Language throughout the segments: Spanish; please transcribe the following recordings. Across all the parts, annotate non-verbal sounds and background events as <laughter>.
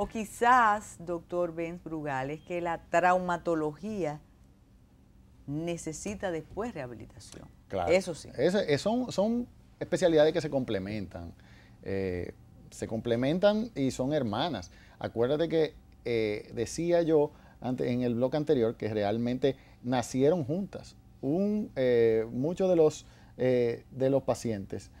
O quizás, doctor Benz Brugales, que la traumatología necesita después rehabilitación. Claro. Eso sí. Eh, son, especialidades que se complementan. Eh, se complementan y son hermanas. Acuérdate que eh, decía yo en el blog anterior que realmente nacieron juntas. Un, muchos de los, de los pacientes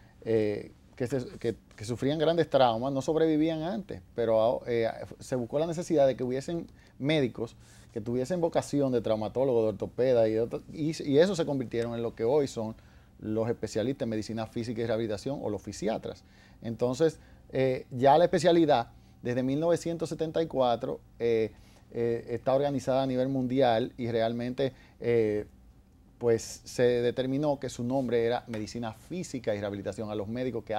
que, sufrían grandes traumas, no sobrevivían antes, pero eh, se buscó la necesidad de que hubiesen médicos que tuviesen vocación de traumatólogo, de ortopeda, y, y, eso se convirtieron en lo que hoy son los especialistas en medicina física y rehabilitación o los fisiatras. Entonces, eh, ya la especialidad desde 1974 eh, está organizada a nivel mundial y realmente pues se determinó que su nombre era Medicina Física y Rehabilitación a los médicos que,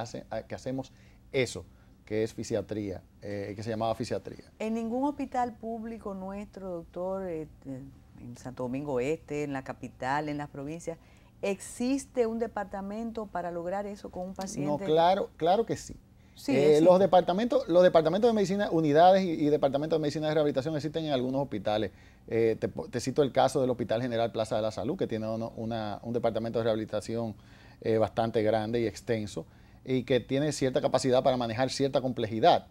que hacemos eso, que es fisiatría, eh, que se llamaba fisiatría. En ningún hospital público nuestro, doctor, eh, eh, en Santo Domingo Este, en la capital, en las provincias, ¿existe un departamento para lograr eso con un paciente? No, claro, claro que sí. Eh, los, departamentos, los departamentos de medicina, unidades y, departamentos de medicina de rehabilitación existen en algunos hospitales. Eh, te, cito el caso del Hospital General Plaza de la Salud, que tiene un departamento de rehabilitación eh, bastante grande y extenso y que tiene cierta capacidad para manejar cierta complejidad.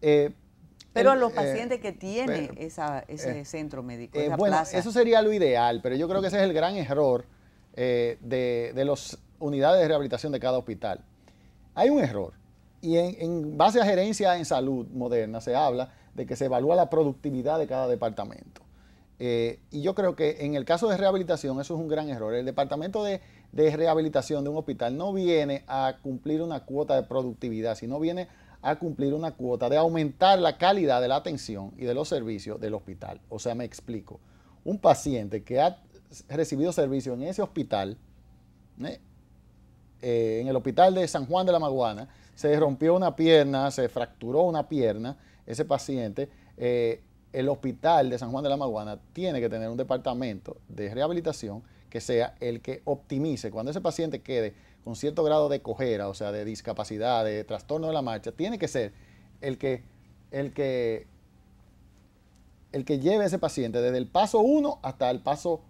Pero a los pacientes que tiene ese centro médico, esa bueno, Eso sería lo ideal, pero yo creo que ese es el gran error de las unidades de rehabilitación de cada hospital. Hay un error, y en, base a gerencia en salud moderna se habla de que se evalúa la productividad de cada departamento. Eh, y yo creo que en el caso de rehabilitación eso es un gran error. El departamento de, de rehabilitación de un hospital no viene a cumplir una cuota de productividad, sino viene a cumplir una cuota de aumentar la calidad de la atención y de los servicios del hospital. O sea, me explico. Un paciente que ha recibido servicio en ese hospital, ¿eh? Eh, en el hospital de San Juan de la Maguana, se rompió una pierna, se fracturó una pierna, ese paciente, eh, el hospital de San Juan de la Maguana tiene que tener un departamento de rehabilitación que sea el que optimice. Cuando ese paciente quede con cierto grado de cojera, o sea, de discapacidad, de trastorno de la marcha, tiene que ser el que, el que, el que lleve a ese paciente desde el paso 1 hasta el paso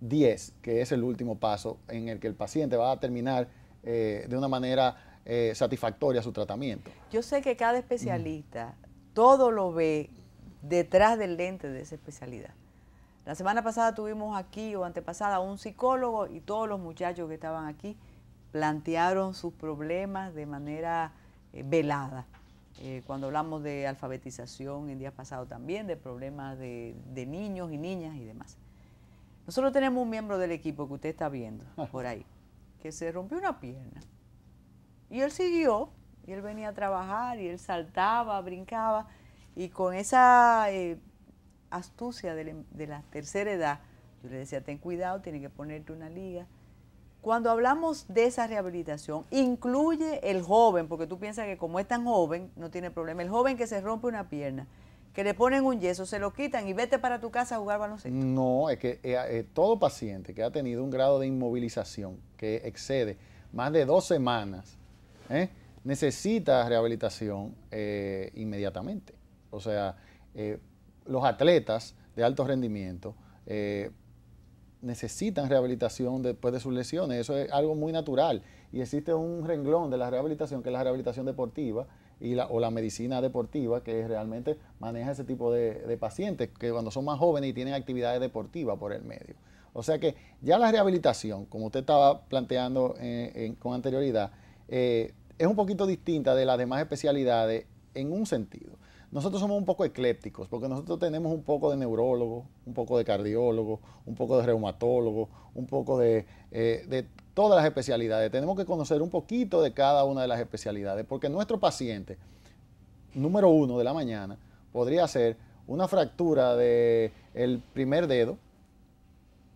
10, que es el último paso en el que el paciente va a terminar eh, de una manera eh, satisfactoria su tratamiento. Yo sé que cada especialista todo lo ve detrás del lente de esa especialidad. La semana pasada tuvimos aquí o antepasada un psicólogo y todos los muchachos que estaban aquí plantearon sus problemas de manera eh, velada. cuando hablamos de alfabetización en días pasados también, de problemas de, niños y niñas y demás. Nosotros tenemos un miembro del equipo que usted está viendo <laughs> por ahí, que se rompió una pierna. Y él siguió, y él venía a trabajar, y él saltaba, brincaba, y con esa eh, astucia de de la tercera edad, yo le decía, ten cuidado, tiene que ponerte una liga. Cuando hablamos de esa rehabilitación, incluye el joven, porque tú piensas que como es tan joven, no tiene problema. El joven que se rompe una pierna, que le ponen un yeso, se lo quitan y vete para tu casa a jugar baloncesto. No, es que eh, eh, todo paciente que ha tenido un grado de inmovilización que excede más de dos semanas, ¿eh? necesita rehabilitación inmediatamente. O sea, los atletas de alto rendimiento necesitan rehabilitación después de sus lesiones. Eso es algo muy natural. Y existe un renglón de la rehabilitación, que es la rehabilitación deportiva, y la, o la medicina deportiva que realmente maneja ese tipo de, pacientes que cuando son más jóvenes y tienen actividades deportivas por el medio. O sea que ya la rehabilitación, como usted estaba planteando eh, con anterioridad, eh, es un poquito distinta de las demás especialidades en un sentido. Nosotros somos un poco eclépticos porque nosotros tenemos un poco de neurólogo, un poco de cardiólogo, un poco de reumatólogo, un poco de eh, todas las especialidades. Tenemos que conocer un poquito de cada una de las especialidades, porque nuestro paciente número uno de la mañana podría ser una fractura del el primer dedo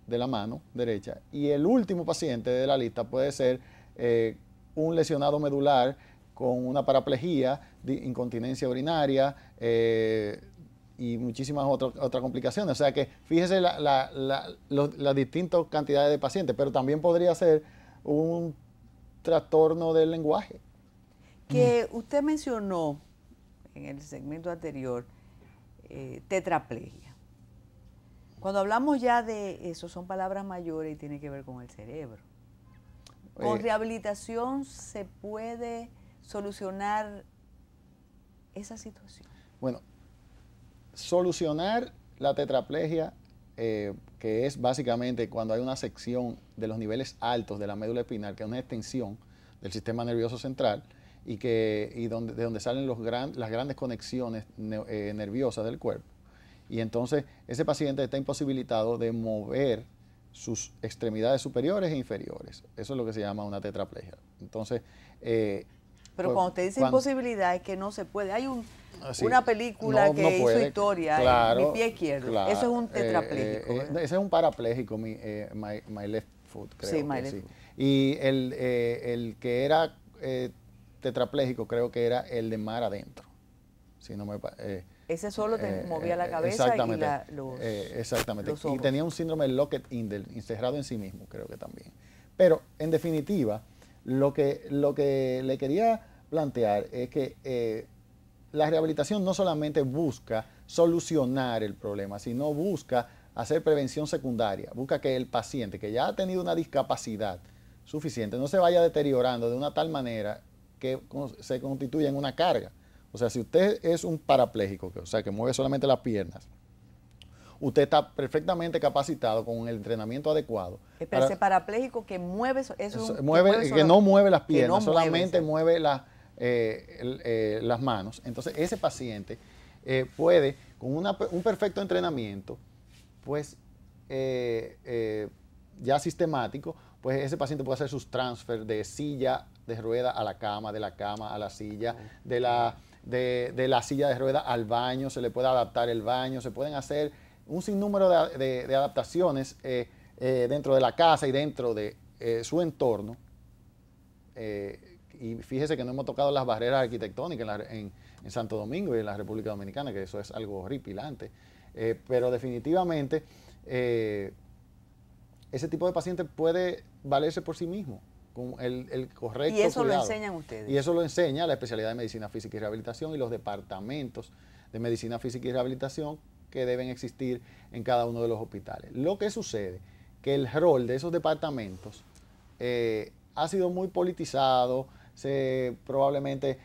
de la mano derecha y el último paciente de la lista puede ser eh, un lesionado medular con una paraplejía, incontinencia urinaria, eh, y muchísimas otras otras complicaciones. O sea que fíjese las distintas cantidades de pacientes, pero también podría ser un trastorno del lenguaje. Que usted mencionó en el segmento anterior, eh, tetraplegia. Cuando hablamos ya de eso, son palabras mayores y tiene que ver con el cerebro. ¿Con eh, rehabilitación se puede solucionar esa situación? Bueno, solucionar la tetraplegia, eh, que es básicamente cuando hay una sección de los niveles altos de la médula espinal, que es una extensión del sistema nervioso central y, que, donde, de donde salen los las grandes conexiones eh, nerviosas del cuerpo. Y entonces ese paciente está imposibilitado de mover sus extremidades superiores e inferiores. Eso es lo que se llama una tetraplegia. Entonces, eh, pero cuando usted dice imposibilidad es que no se puede. Hay un, una película que hizo historia, eh, claro, eh, Mi pie izquierdo. eso es un eh, tetrapléjico. Eh, ese es un parapléjico, mi, my, left foot, creo. Sí, sí. Y el, el, que era tetrapléjico creo que era el de mar adentro. Si no me, ese solo te movía la cabeza y la, los, Exactamente. y tenía un síndrome de Lockett-Indel, encerrado en sí mismo, creo que también. Pero, en definitiva, lo que, lo que le quería plantear es que eh, la rehabilitación no solamente busca solucionar el problema, sino busca hacer prevención secundaria, busca que el paciente que ya ha tenido una discapacidad suficiente no se vaya deteriorando de una tal manera que se constituya en una carga. O sea, si usted es un parapléjico, o sea, que mueve solamente las piernas, usted está perfectamente capacitado con el entrenamiento adecuado. ese parapléjico que mueve, eso, que, no mueve las piernas, solamente mueve, eh, eh, las manos. Entonces, ese paciente eh, puede, con un perfecto entrenamiento, pues ya sistemático, pues ese paciente puede hacer sus transfer de silla de rueda a la cama, de la cama a la silla, de la, de, de la silla de rueda al baño, se le puede adaptar el baño, se pueden hacer un sinnúmero de, adaptaciones eh, eh, dentro de la casa y dentro de eh, su entorno. y fíjese que no hemos tocado las barreras arquitectónicas en, Santo Domingo y en la República Dominicana, que eso es algo horripilante. pero definitivamente ese tipo de paciente puede valerse por sí mismo con el, correcto. Y eso lo enseñan ustedes. Y eso lo enseña la especialidad de medicina física y rehabilitación y los departamentos de medicina física y rehabilitación que deben existir en cada uno de los hospitales. Lo que sucede que el rol de esos departamentos eh, ha sido muy politizado, se, probablemente